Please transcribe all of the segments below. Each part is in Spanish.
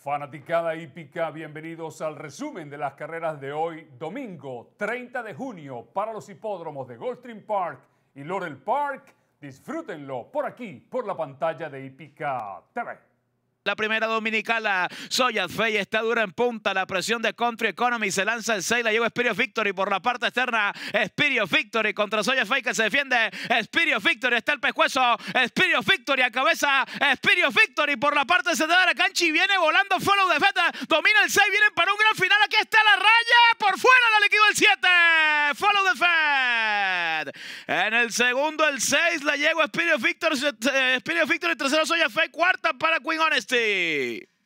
Fanaticada hípica, bienvenidos al resumen de las carreras de hoy, domingo 30 de junio, para los hipódromos de Goldstream Park y Laurel Park. Disfrútenlo por aquí, por la pantalla de Hípica TV. La primera dominical, la Soyad Fey está dura en punta. La presión de Country Economy se lanza el 6. La lleva Spirio Victory por la parte externa. Spirio Victory contra Soya Fey que se defiende. Spirio Victory está el pescuezo. Spirio Victory a cabeza. Spirio Victory por la parte central de la cancha y viene volando Follow the Fed. Domina el 6. Vienen para un gran final. Aquí está la raya. Por fuera la liquidó el 7. Follow the Fed. En el segundo, el 6. La Spirit Spirio Victory. Spirio Victory. Tercero, Soya Fey. Cuarta para Queen Honesty. você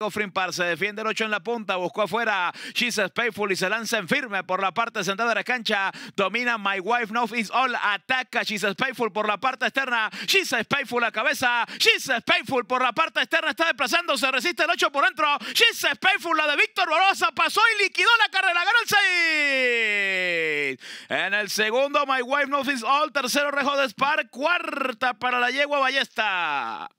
Goffrin se defiende el 8 en la punta, buscó afuera. She's Payful y se lanza en firme por la parte central de la cancha. Domina My Wife No Is All. Ataca She's Spateful por la parte externa. She's Spateful a cabeza. She's Payful por la parte externa está desplazando. Se resiste el 8 por dentro. She's Payful, la de Víctor Borosa, pasó y liquidó la carrera. Ganó el 6. En el segundo, My Wife No Is All. Tercero, Rejo de Spark, Cuarta para la yegua Ballesta.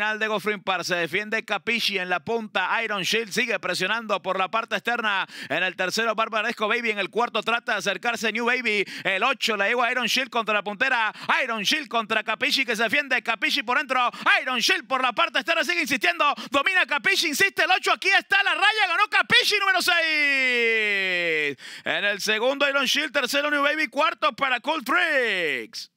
de Goffrin se defiende Capichi en la punta. Iron Shield sigue presionando por la parte externa. En el tercero, Barbaresco Baby. En el cuarto, trata de acercarse New Baby. El 8 la lleva Iron Shield contra la puntera. Iron Shield contra Capichi que se defiende. Capichi por dentro. Iron Shield por la parte externa sigue insistiendo. Domina Capichi, insiste el 8. Aquí está la raya. Ganó Capichi número 6. En el segundo, Iron Shield. Tercero, New Baby. Cuarto para Cool Freaks.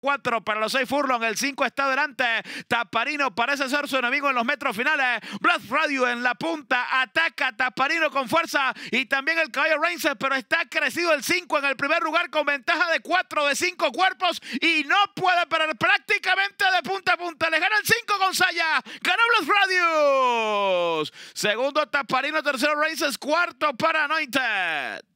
4 para los 6 Furlong, el 5 está delante, Taparino parece ser su enemigo en los metros finales, Blood Radio en la punta, ataca Taparino con fuerza y también el caballo Rangers, pero está crecido el 5 en el primer lugar con ventaja de 4 de 5 cuerpos y no puede parar prácticamente de punta a punta, le gana el 5 Gonzaya, ganó Blood Radio, segundo Taparino, tercero Racers, cuarto para Anointed.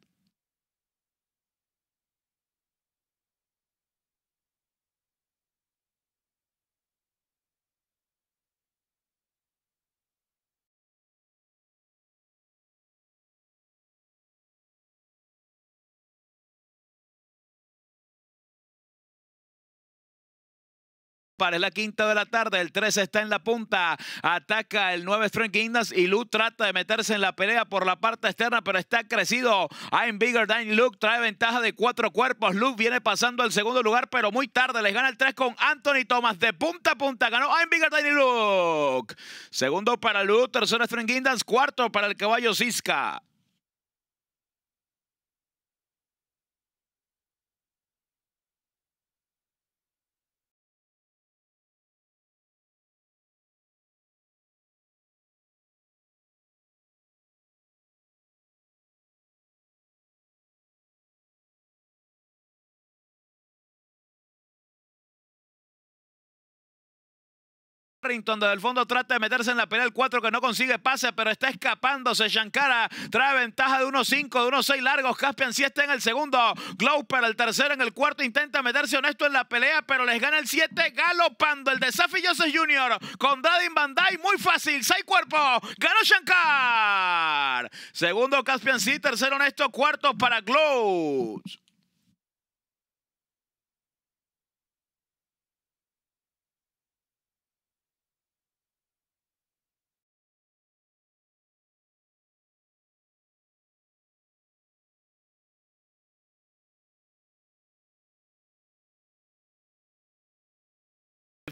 Es la quinta de la tarde. El 3 está en la punta. Ataca el 9 Frank y Luke trata de meterse en la pelea por la parte externa, pero está crecido. I'm bigger than Luke. Trae ventaja de cuatro cuerpos. Luke viene pasando al segundo lugar, pero muy tarde. Les gana el 3 con Anthony Thomas de punta a punta. Ganó I'm bigger than Luke. Segundo para Luke. Tercero Frank Cuarto para el caballo Siska. Harrington desde el fondo trata de meterse en la pelea el 4 que no consigue pase, pero está escapándose. Shankara trae ventaja de unos 5 de unos 6 largos. Caspian sí está en el segundo. para el tercero, en el cuarto intenta meterse honesto en la pelea, pero les gana el 7 galopando. El desafío Joseph Jr. con Dadin Bandai, muy fácil, 6 cuerpos. Ganó Shankar. Segundo Caspian sí, tercero honesto, cuarto para Glows.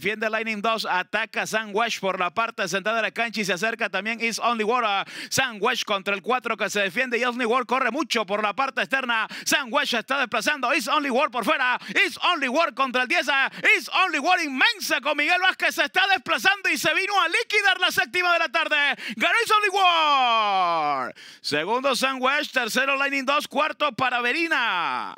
defiende Lightning 2, ataca Sandwich por la parte sentada de la cancha y se acerca también Is Only War. Sandwich contra el 4 que se defiende y Only War corre mucho por la parte externa. Sandwich está desplazando Is Only War por fuera. Is Only War contra el 10. Is Only War inmensa con Miguel Vázquez se está desplazando y se vino a liquidar la séptima de la tarde. Ganó Is Only War. Segundo Sandwich, tercero Lightning 2, cuarto para Verina.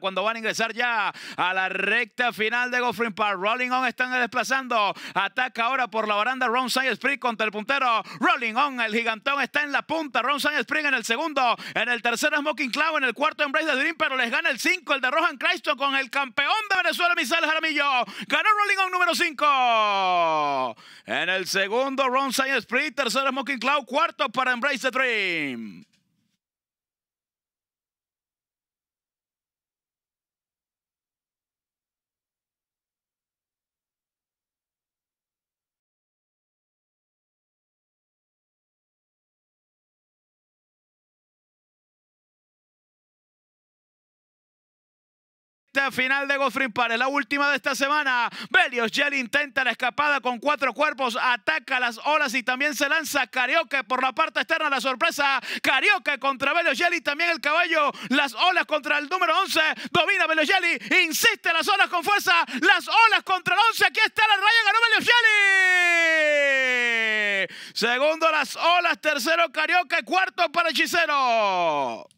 Cuando van a ingresar ya a la recta final de goffin Park. Rolling On están desplazando. Ataca ahora por la baranda Ron Spring contra el puntero. Rolling On, el gigantón está en la punta. Ron Spring en el segundo. En el tercero Smoking Cloud. En el cuarto Embrace the Dream. Pero les gana el cinco, el de Rohan Cristo con el campeón de Venezuela, Misael Jaramillo. Ganó Rolling On número 5. En el segundo Ron Spring. Tercero Smoking Cloud. Cuarto para Embrace the Dream. Este final de Godfrey para la última de esta semana. Belios Jelly intenta la escapada con cuatro cuerpos, ataca las olas y también se lanza Carioca por la parte externa. La sorpresa, Carioca contra Belios Jelly también el caballo. Las olas contra el número 11, domina Belios Jelly insiste las olas con fuerza, las olas contra el 11. Aquí está la raya, ganó Belios Jelly Segundo, las olas. Tercero, Carioca. Cuarto, para Hechicero.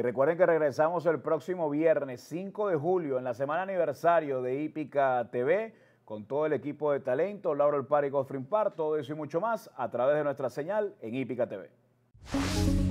Y recuerden que regresamos el próximo viernes 5 de julio en la semana aniversario de Hípica TV con todo el equipo de talento, Laura El Par y Godfrey todo eso y mucho más a través de nuestra señal en Hípica TV.